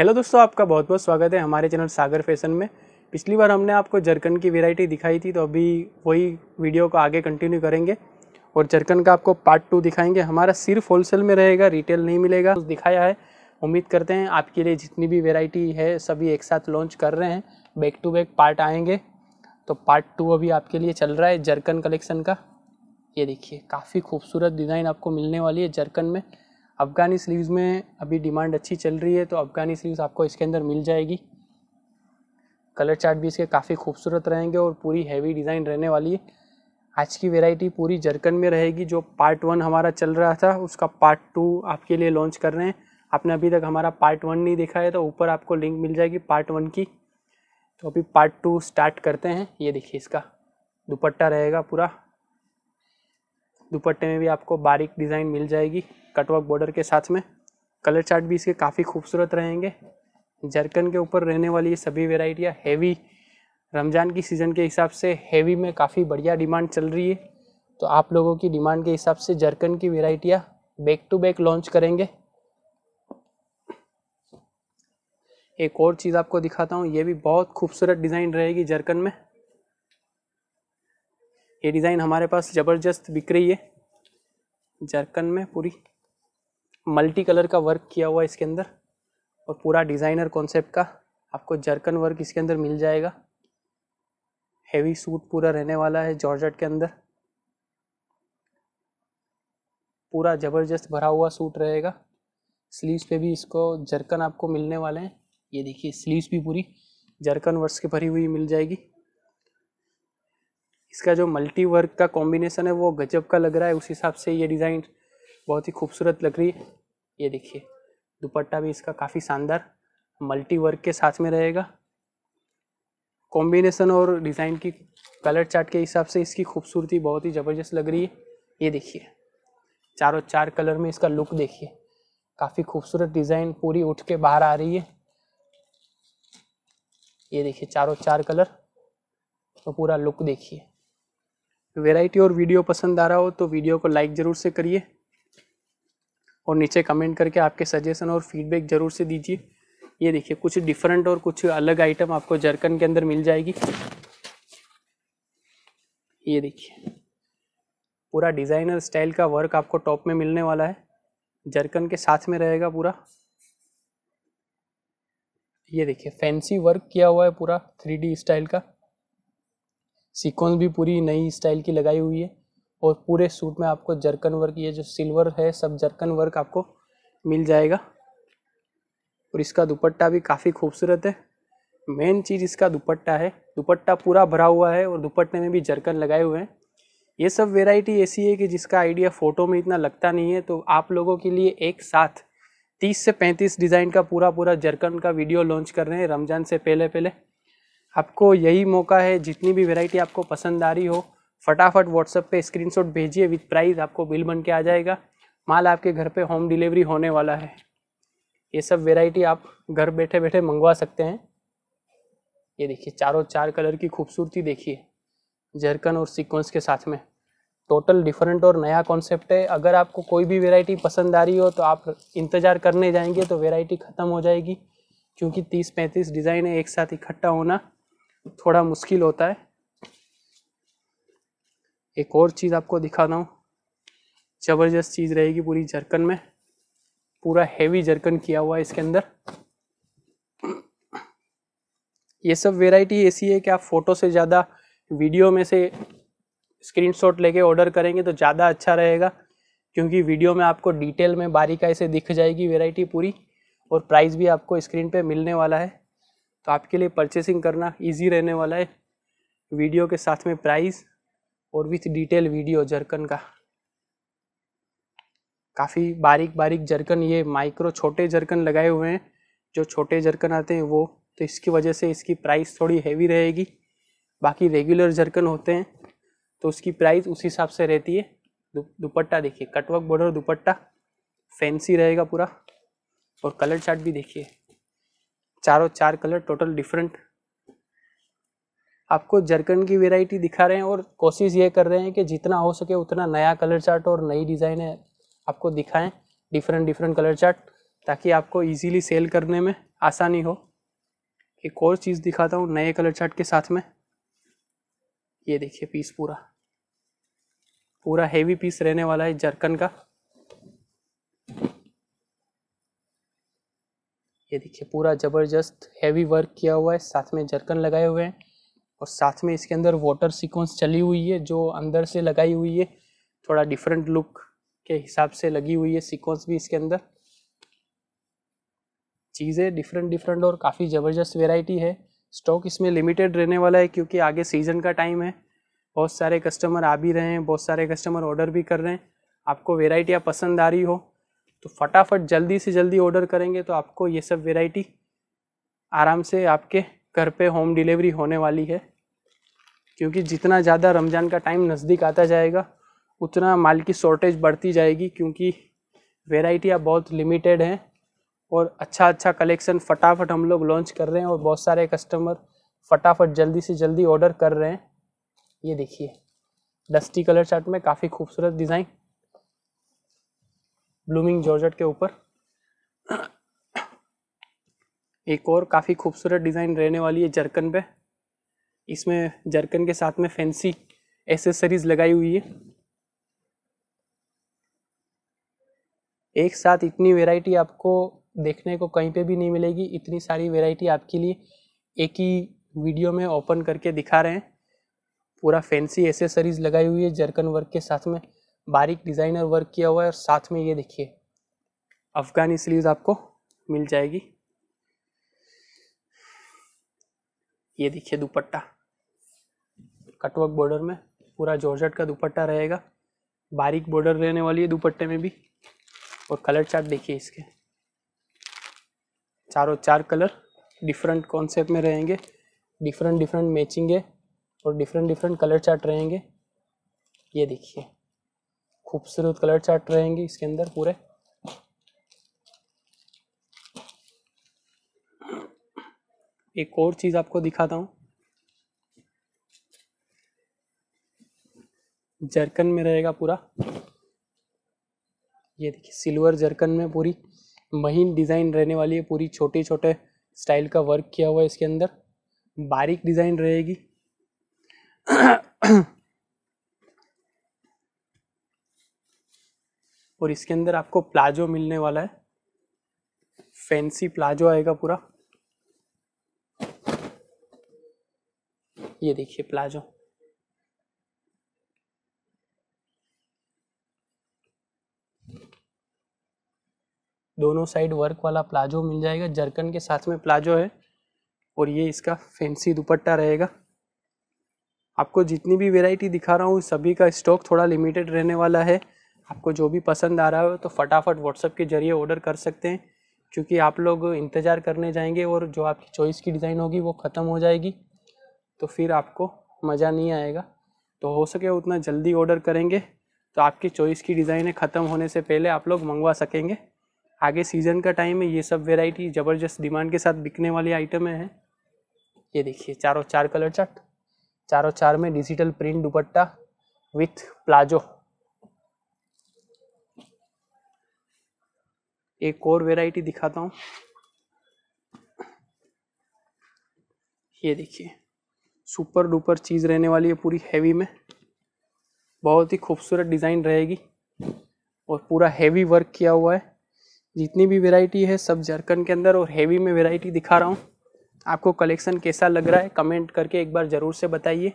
hello दोस्तों आपका बहुत बहुत स्वागत है हमारे चैनल सागर फैशन में पिछली बार हमने आपको जरकन की वेराइटी दिखाई थी तो अभी वही वीडियो को आगे कंटिन्यू करेंगे और जरकन का आपको पार्ट टू दिखाएंगे हमारा सिर्फ होलसेल में रहेगा रिटेल नहीं मिलेगा तो दिखाया है उम्मीद करते हैं आपके लिए जितनी भी वेराइटी है सभी एक साथ लॉन्च कर रहे हैं बैक टू बैक पार्ट आएंगे तो पार्ट टू अभी आपके लिए चल रहा है जरकन कलेक्शन का ये देखिए काफ़ी खूबसूरत डिज़ाइन आपको मिलने वाली है जरकन में अफगानी स्लीव्स में अभी डिमांड अच्छी चल रही है तो अफगानी स्लीव्स आपको इसके अंदर मिल जाएगी कलर चार्ट भी इसके काफ़ी खूबसूरत रहेंगे और पूरी हैवी डिज़ाइन रहने वाली है आज की वेराइटी पूरी जरकन में रहेगी जो पार्ट वन हमारा चल रहा था उसका पार्ट टू आपके लिए लॉन्च कर रहे हैं आपने अभी तक हमारा पार्ट वन नहीं देखा है तो ऊपर आपको लिंक मिल जाएगी पार्ट वन की तो अभी पार्ट टू स्टार्ट करते हैं ये देखिए इसका दुपट्टा रहेगा पूरा दुपट्टे में भी आपको बारीक डिज़ाइन मिल जाएगी कटवर्क बॉर्डर के साथ में कलर चार्ट भी इसके काफ़ी खूबसूरत रहेंगे जरकन के ऊपर रहने वाली ये सभी वेराइटियाँ हैवी रमज़ान की सीज़न के हिसाब से हैवी में काफ़ी बढ़िया डिमांड चल रही है तो आप लोगों की डिमांड के हिसाब से जरकन की वेराइटियाँ बैक टू बैक लॉन्च करेंगे एक और चीज़ आपको दिखाता हूँ ये भी बहुत खूबसूरत डिज़ाइन रहेगी जरकन में ये डिज़ाइन हमारे पास ज़बरदस्त बिक रही है जरकन में पूरी मल्टी कलर का वर्क किया हुआ इसके अंदर और पूरा डिज़ाइनर कॉन्सेप्ट का आपको जरकन वर्क इसके अंदर मिल जाएगा हेवी सूट पूरा रहने वाला है जॉर्जट के अंदर पूरा ज़बरदस्त भरा हुआ सूट रहेगा स्लीव्स पे भी इसको जरकन आपको मिलने वाले हैं ये देखिए स्लीव्स भी पूरी जरकन वर्क की भरी हुई मिल जाएगी इसका जो मल्टी वर्क का कॉम्बिनेशन है वो गजब का लग रहा है उस हिसाब से ये डिज़ाइन बहुत ही खूबसूरत लग रही है ये देखिए दुपट्टा भी इसका काफ़ी शानदार मल्टी वर्क के साथ में रहेगा कॉम्बिनेशन और डिज़ाइन की कलर चार्ट के हिसाब से इसकी खूबसूरती बहुत ही ज़बरदस्त लग रही है ये देखिए चारों चार कलर में इसका लुक देखिए काफ़ी खूबसूरत डिज़ाइन पूरी उठ के बाहर आ रही है ये देखिए चारों चार कलर तो पूरा लुक देखिए वेराइटी और वीडियो पसंद आ रहा हो तो वीडियो को लाइक ज़रूर से करिए और नीचे कमेंट करके आपके सजेशन और फीडबैक ज़रूर से दीजिए ये देखिए कुछ डिफरेंट और कुछ अलग आइटम आपको जरकन के अंदर मिल जाएगी ये देखिए पूरा डिज़ाइनर स्टाइल का वर्क आपको टॉप में मिलने वाला है जरकन के साथ में रहेगा पूरा ये देखिए फैंसी वर्क किया हुआ है पूरा थ्री स्टाइल का सीक्वेंस भी पूरी नई स्टाइल की लगाई हुई है और पूरे सूट में आपको जरकन वर्क ये जो सिल्वर है सब जर्कन वर्क आपको मिल जाएगा और इसका दुपट्टा भी काफ़ी खूबसूरत है मेन चीज़ इसका दुपट्टा है दुपट्टा पूरा भरा हुआ है और दुपट्टे में भी जरकन लगाए हुए हैं ये सब वेराइटी ऐसी है कि जिसका आइडिया फ़ोटो में इतना लगता नहीं है तो आप लोगों के लिए एक साथ 30 से 35 डिज़ाइन का पूरा पूरा जर्कन का वीडियो लॉन्च कर रहे हैं रमज़ान से पहले पहले आपको यही मौका है जितनी भी वेराइटी आपको पसंद आ रही हो फटाफट व्हाट्सएप पे स्क्रीनशॉट भेजिए विथ प्राइस आपको बिल बन के आ जाएगा माल आपके घर पे होम डिलीवरी होने वाला है ये सब वेराइटी आप घर बैठे बैठे मंगवा सकते हैं ये देखिए चारों चार कलर की खूबसूरती देखिए जरकन और सीक्वेंस के साथ में टोटल डिफरेंट और नया कॉन्सेप्ट है अगर आपको कोई भी वेराइटी पसंद आ रही हो तो आप इंतज़ार करने जाएंगे तो वेराइटी ख़त्म हो जाएगी क्योंकि तीस पैंतीस डिज़ाइन एक साथ इकट्ठा होना थोड़ा मुश्किल होता है एक और चीज़ आपको दिखाता हूँ ज़बरदस्त चीज़ रहेगी पूरी जरकन में पूरा हेवी जरकन किया हुआ है इसके अंदर ये सब वेराइटी ऐसी है कि आप फ़ोटो से ज़्यादा वीडियो में से स्क्रीनशॉट लेके ऑर्डर करेंगे तो ज़्यादा अच्छा रहेगा क्योंकि वीडियो में आपको डिटेल में बारीकाई से दिख जाएगी वेराइटी पूरी और प्राइस भी आपको स्क्रीन पे मिलने वाला है तो आपके लिए परचेसिंग करना ईजी रहने वाला है वीडियो के साथ में प्राइस और विथ डिटेल वीडियो जर्कन का काफ़ी बारीक बारीक जरकन ये माइक्रो छोटे जर्कन लगाए हुए हैं जो छोटे जर्कन आते हैं वो तो इसकी वजह से इसकी प्राइस थोड़ी हैवी रहेगी बाकी रेगुलर जर्कन होते हैं तो उसकी प्राइस उस हिसाब से रहती है दुपट्टा देखिए कटवर्क बॉर्डर दुपट्टा फैंसी रहेगा पूरा और कलर चार्ट भी देखिए चारों चार कलर टोटल डिफरेंट आपको जरकन की वेराइटी दिखा रहे हैं और कोशिश ये कर रहे हैं कि जितना हो सके उतना नया कलर चार्ट और नई डिज़ाइन आपको दिखाएं डिफरेंट डिफरेंट कलर चार्ट ताकि आपको इजीली सेल करने में आसानी हो एक और चीज़ दिखाता हूँ नए कलर चार्ट के साथ में ये देखिए पीस पूरा पूरा हेवी पीस रहने वाला है जरकन का ये देखिए पूरा ज़बरदस्त हैवी वर्क किया हुआ है साथ में जरकन लगाए हुए हैं और साथ में इसके अंदर वाटर सीक्वेंस चली हुई है जो अंदर से लगाई हुई है थोड़ा डिफरेंट लुक के हिसाब से लगी हुई है सीक्वेंस भी इसके अंदर चीज़ें डिफरेंट डिफरेंट और काफ़ी ज़बरदस्त वेराइटी है स्टॉक इसमें लिमिटेड रहने वाला है क्योंकि आगे सीज़न का टाइम है बहुत सारे कस्टमर आ भी रहे हैं बहुत सारे कस्टमर ऑर्डर भी कर रहे हैं आपको वेराइटियाँ पसंद आ रही हो तो फटाफट जल्दी से जल्दी ऑर्डर करेंगे तो आपको ये सब वेराइटी आराम से आपके घर पे होम डिलीवरी होने वाली है क्योंकि जितना ज़्यादा रमज़ान का टाइम नज़दीक आता जाएगा उतना माल की शॉर्टेज बढ़ती जाएगी क्योंकि वेराइटियाँ बहुत लिमिटेड हैं और अच्छा अच्छा कलेक्शन फटाफट हम लोग लॉन्च कर रहे हैं और बहुत सारे कस्टमर फटाफट जल्दी से जल्दी ऑर्डर कर रहे हैं ये देखिए डस्टी कलर चार्ट में काफ़ी खूबसूरत डिज़ाइन ब्लूमिंग जॉर्जेट के ऊपर एक और काफ़ी खूबसूरत डिज़ाइन रहने वाली है जरकन पे इसमें जरकन के साथ में फैंसी एसेसरीज लगाई हुई है एक साथ इतनी वैरायटी आपको देखने को कहीं पे भी नहीं मिलेगी इतनी सारी वैरायटी आपके लिए एक ही वीडियो में ओपन करके दिखा रहे हैं पूरा फैंसी एसेसरीज लगाई हुई है जरकन वर्क के साथ में बारीक डिज़ाइनर वर्क किया हुआ है और साथ में ये देखिए अफगानी स्लीव आपको मिल जाएगी ये देखिए दुपट्टा कटवर्क बॉर्डर में पूरा जॉर्जट का दुपट्टा रहेगा बारीक बॉर्डर रहने वाली है दुपट्टे में भी और कलर चार्ट देखिए इसके चारों चार कलर डिफरेंट कॉन्सेप्ट में रहेंगे डिफरेंट डिफरेंट मैचिंग है और डिफरेंट डिफरेंट कलर चार्ट रहेंगे ये देखिए खूबसूरत कलर चार्ट रहेंगे इसके अंदर पूरे एक और चीज़ आपको दिखाता हूं जरकन में रहेगा पूरा ये देखिए सिल्वर जरकन में पूरी महीन डिज़ाइन रहने वाली है पूरी छोटे छोटे स्टाइल का वर्क किया हुआ है इसके अंदर बारीक डिज़ाइन रहेगी और इसके अंदर आपको प्लाजो मिलने वाला है फैंसी प्लाजो आएगा पूरा ये देखिए प्लाजो दोनों साइड वर्क वाला प्लाजो मिल जाएगा जरकन के साथ में प्लाजो है और ये इसका फैंसी दुपट्टा रहेगा आपको जितनी भी वेराइटी दिखा रहा हूँ सभी का स्टॉक थोड़ा लिमिटेड रहने वाला है आपको जो भी पसंद आ रहा हो तो फटाफट व्हाट्सअप के ज़रिए ऑर्डर कर सकते हैं क्योंकि आप लोग इंतज़ार करने जाएंगे और जो आपकी चॉइस की डिज़ाइन होगी वो ख़त्म हो जाएगी तो फिर आपको मज़ा नहीं आएगा तो हो सके उतना जल्दी ऑर्डर करेंगे तो आपकी चॉइस की डिज़ाइनें ख़त्म होने से पहले आप लोग मंगवा सकेंगे आगे सीज़न का टाइम है ये सब वेराइटी ज़बरदस्त डिमांड के साथ बिकने वाली आइटमें हैं ये देखिए चारों चार कलर चार्ट चारों चार में digital print dupatta with palazzo एक और वेराइटी दिखाता हूँ ये देखिए सुपर डुपर चीज़ रहने वाली है पूरी हैवी में बहुत ही खूबसूरत डिज़ाइन रहेगी और पूरा हैवी वर्क किया हुआ है जितनी भी वेराइटी है सब जरकन के अंदर और हैवी में वेराइटी दिखा रहा हूँ आपको कलेक्शन कैसा लग रहा है कमेंट करके एक बार ज़रूर से बताइए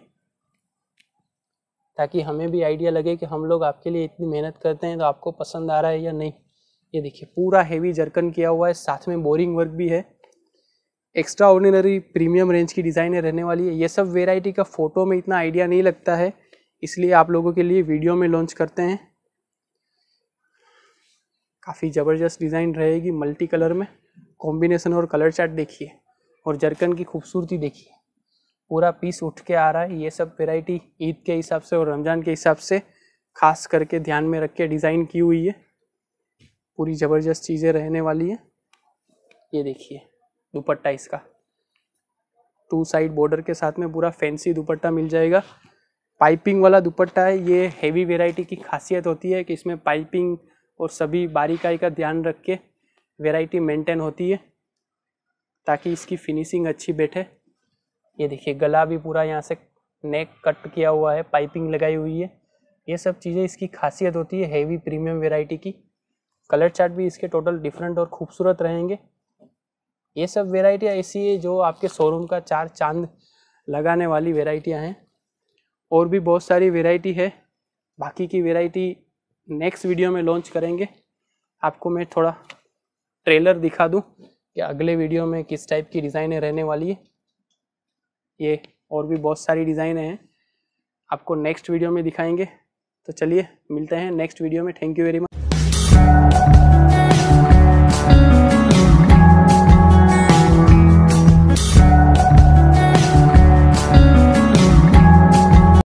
ताकि हमें भी आइडिया लगे कि हम लोग आपके लिए इतनी मेहनत करते हैं तो आपको पसंद आ रहा है या नहीं ये देखिए पूरा हेवी जर्कन किया हुआ है साथ में बोरिंग वर्क भी है एक्स्ट्रा ऑर्डिनरी प्रीमियम रेंज की डिज़ाइनें रहने वाली है ये सब वेराइटी का फ़ोटो में इतना आइडिया नहीं लगता है इसलिए आप लोगों के लिए वीडियो में लॉन्च करते हैं काफ़ी ज़बरदस्त डिज़ाइन रहेगी मल्टी कलर में कॉम्बिनेशन और कलर चार्ट देखिए और जरकन की खूबसूरती देखिए पूरा पीस उठ के आ रहा है ये सब वेराइटी ईद के हिसाब से और रमज़ान के हिसाब से खास करके ध्यान में रख के डिज़ाइन की हुई है पूरी ज़बरदस्त चीज़ें रहने वाली है ये देखिए दुपट्टा इसका टू साइड बॉर्डर के साथ में पूरा फैंसी दुपट्टा मिल जाएगा पाइपिंग वाला दुपट्टा है ये हैवी वेराइटी की खासियत होती है कि इसमें पाइपिंग और सभी बारीकाई का ध्यान रख के वेराइटी मेंटेन होती है ताकि इसकी फिनिशिंग अच्छी बैठे ये देखिए गला भी पूरा यहाँ से नेक कट किया हुआ है पाइपिंग लगाई हुई है ये सब चीज़ें इसकी खासियत होती है हैवी प्रीमियम वेराइटी की कलर चार्ट भी इसके टोटल डिफरेंट और खूबसूरत रहेंगे ये सब वेराइटियाँ ऐसी है जो आपके शोरूम का चार चांद लगाने वाली वेराइटियाँ हैं और भी बहुत सारी वेराइटी है बाकी की वेराइटी नेक्स्ट वीडियो में लॉन्च करेंगे आपको मैं थोड़ा ट्रेलर दिखा दूँ कि अगले वीडियो में किस टाइप की डिज़ाइनें रहने वाली है ये और भी बहुत सारी डिज़ाइनें हैं आपको नेक्स्ट वीडियो में दिखाएंगे तो चलिए मिलते हैं नेक्स्ट वीडियो में थैंक यू वेरी मच